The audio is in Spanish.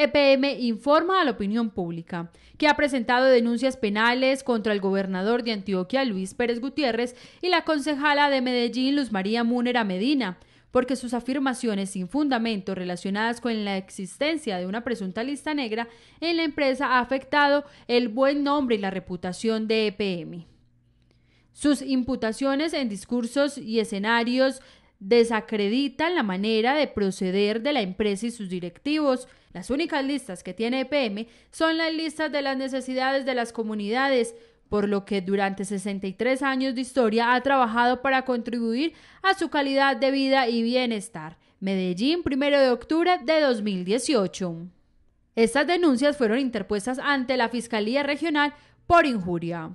EPM informa a la opinión pública que ha presentado denuncias penales contra el gobernador de Antioquia, Luis Pérez Gutiérrez, y la concejala de Medellín, Luz María Múnera Medina, porque sus afirmaciones sin fundamento relacionadas con la existencia de una presunta lista negra en la empresa ha afectado el buen nombre y la reputación de EPM. Sus imputaciones en discursos y escenarios desacreditan la manera de proceder de la empresa y sus directivos. Las únicas listas que tiene EPM son las listas de las necesidades de las comunidades, por lo que durante 63 años de historia ha trabajado para contribuir a su calidad de vida y bienestar. Medellín, 1 de octubre de 2018. Estas denuncias fueron interpuestas ante la Fiscalía Regional por injuria.